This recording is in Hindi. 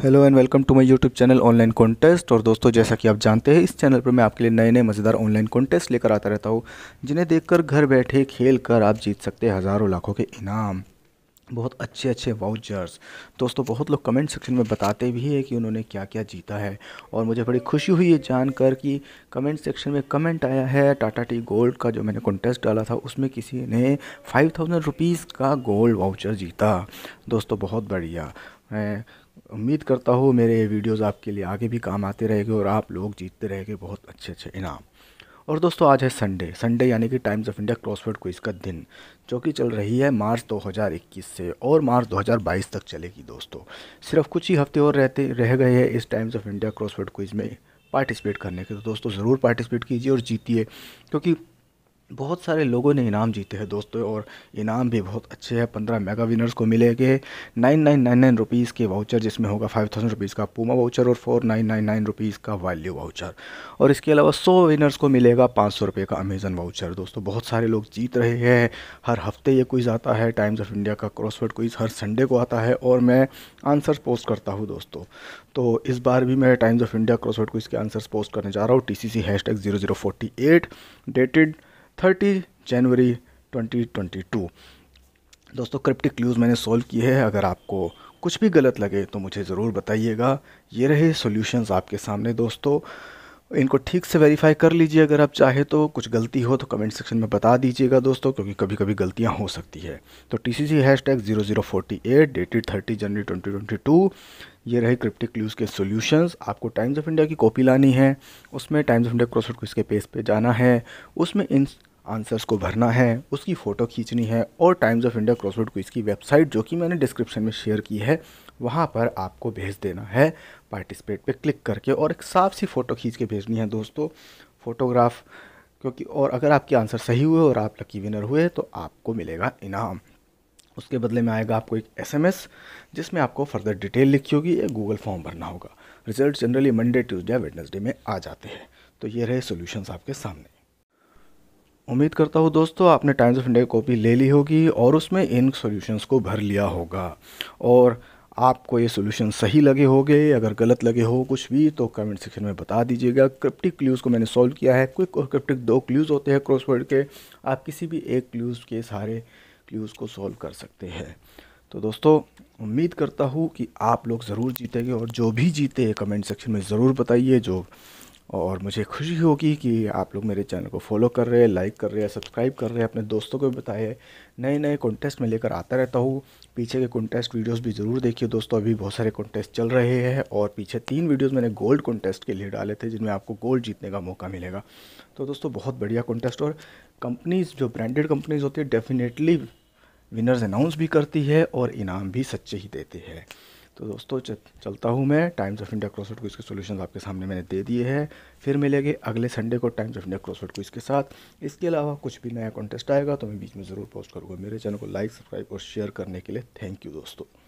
hello and welcome to my YouTube channel online contest और दोस्तों जैसा कि आप जानते हैं इस चैनल पर मैं आपके लिए नए नए मज़ेदार ऑनलाइन कॉन्टेस्ट लेकर आता रहता हूँ जिन्हें देखकर घर बैठे खेल कर आप जीत सकते हैं हज़ारों लाखों के इनाम बहुत अच्छे अच्छे वाउचर्स दोस्तों बहुत लोग कमेंट सेक्शन में बताते भी है कि उन्होंने क्या क्या जीता है और मुझे बड़ी खुशी हुई है जानकर कि कमेंट सेक्शन में कमेंट आया है टाटा टी गोल्ड का जो मैंने कॉन्टेस्ट डाला था उसमें किसी ने फाइव थाउजेंड रुपीज़ का गोल्ड वाउचर जीता दोस्तों बहुत बढ़िया मैं उम्मीद करता हूँ मेरे ये वीडियोज़ आपके लिए आगे भी काम आते रहेंगे और आप लोग जीतते रहेंगे बहुत अच्छे अच्छे इनाम और दोस्तों आज है संडे संडे यानी कि टाइम्स ऑफ इंडिया क्रॉसवर्ड को का दिन जो कि चल रही है मार्च 2021 से और मार्च 2022 तक चलेगी दोस्तों सिर्फ कुछ ही हफ्ते और रहते रह गए हैं इस टाइम्स ऑफ इंडिया क्रॉसवर्ड को में पार्टिसिपेट करने के तो दोस्तों ज़रूर पार्टिसिपेट कीजिए और जीतिए क्योंकि बहुत सारे लोगों ने इनाम जीते हैं दोस्तों और इनाम भी बहुत अच्छे हैं पंद्रह मेगा विनर्स को मिलेंगे nine nine nine nine rupees के वाउचर जिसमें होगा फाइव थाउजेंड रुपीज़ का पूमा वाउचर और four nine nine nine rupees का वैल्यू वाउचर और इसके अलावा सौ विनर्स को मिलेगा पाँच सौ रुपये का अमेजन वाउचर दोस्तों बहुत सारे लोग जीत रहे हैं हर हफ्ते ये क्विज़ आता है टाइम्स ऑफ इंडिया का क्रॉसवर्ड क्विज़ हर संडे को आता है और मैं आंसर्स पोस्ट करता हूँ दोस्तों तो इस बार भी मैं Times of India crossword quiz के आंसर्स पोस्ट करने जा रहा हूँ T C C hashtag zero zero forty eight dated 30 जनवरी 2022 दोस्तों क्रिप्टिक क्लूज़ मैंने सॉल्व किए हैं अगर आपको कुछ भी गलत लगे तो मुझे ज़रूर बताइएगा ये रहे सॉल्यूशंस आपके सामने दोस्तों इनको ठीक से वेरीफाई कर लीजिए अगर आप चाहे तो कुछ गलती हो तो कमेंट सेक्शन में बता दीजिएगा दोस्तों क्योंकि कभी कभी गलतियां हो सकती है तो T C C hashtag zero zero forty eight dated thirty जनवरी ट्वेंटी ट्वेंटी टू ये रहे क्रिप्टिक क्लूज़ के सॉल्यूशंस आपको टाइम्स ऑफ इंडिया की कॉपी लानी है उसमें टाइम्स ऑफ इंडिया क्रॉसवर्ड को इसके पेज पे जाना है उसमें इन आंसर्स को भरना है उसकी फ़ोटो खींचनी है और टाइम्स ऑफ इंडिया क्रॉसवर्ड को इसकी वेबसाइट जो कि मैंने डिस्क्रिप्शन में शेयर की है वहाँ पर आपको भेज देना है पार्टिसिपेट पे क्लिक करके और एक साफ सी फ़ोटो खींच के भेजनी है दोस्तों फ़ोटोग्राफ क्योंकि और अगर आपके आंसर सही हुए और आप लकी विनर हुए तो आपको मिलेगा इनाम उसके बदले में आएगा आपको एक एसएमएस जिसमें आपको फर्दर डिटेल लिखी होगी या गूगल फॉर्म भरना होगा result generally Monday Tuesday Wednesday में आ जाते हैं तो ये रहे सोल्यूशंस आपके सामने उम्मीद करता हूँ दोस्तों आपने टाइम्स ऑफ इंडिया कॉपी ले ली होगी और उसमें इन सॉल्यूशंस को भर लिया होगा और आपको ये सोल्यूशन सही लगे होंगे अगर गलत लगे हो कुछ भी तो कमेंट सेक्शन में बता दीजिएगा क्रिप्टिक क्ल्यूज़ को मैंने सॉल्व किया है क्विक और क्रिप्टिक दो क्ल्यूज़ होते हैं क्रॉसवर्ड के आप किसी भी एक क्ल्यूज़ के सारे क्ल्यूज़ को सॉल्व कर सकते हैं तो दोस्तों उम्मीद करता हूँ कि आप लोग ज़रूर जीतेंगे और जो भी जीते कमेंट सेक्शन में ज़रूर बताइए जो और मुझे खुशी होगी कि आप लोग मेरे चैनल को फॉलो कर रहे हैं लाइक कर रहे हैं सब्सक्राइब कर रहे हैं अपने दोस्तों को भी बताए नए नए कॉन्टेस्ट में लेकर आता रहता हूँ पीछे के कॉन्टेस्ट वीडियोस भी ज़रूर देखिए दोस्तों अभी बहुत सारे कॉन्टेस्ट चल रहे हैं और पीछे तीन वीडियोस मैंने गोल्ड कॉन्टेस्ट के लिए डाले थे जिनमें आपको गोल्ड जीतने का मौका मिलेगा तो दोस्तों बहुत बढ़िया कॉन्टेस्ट और कंपनीज़ जो ब्रांडेड कंपनीज़ होती है डेफिनेटली विनर्स अनाउंस भी करती है और इनाम भी सच्चे ही देती है तो दोस्तों चलता हूँ मैं टाइम्स ऑफ इंडिया क्रॉसवर्ड को इसके सॉल्यूशंस आपके सामने मैंने दे दिए हैं फिर मिलेंगे अगले संडे को टाइम्स ऑफ इंडिया क्रॉसवर्ड को इसके साथ इसके अलावा कुछ भी नया कॉन्टेस्ट आएगा तो मैं बीच में ज़रूर पोस्ट करूँगा मेरे चैनल को लाइक सब्सक्राइब और शेयर करने के लिए थैंक यू दोस्तों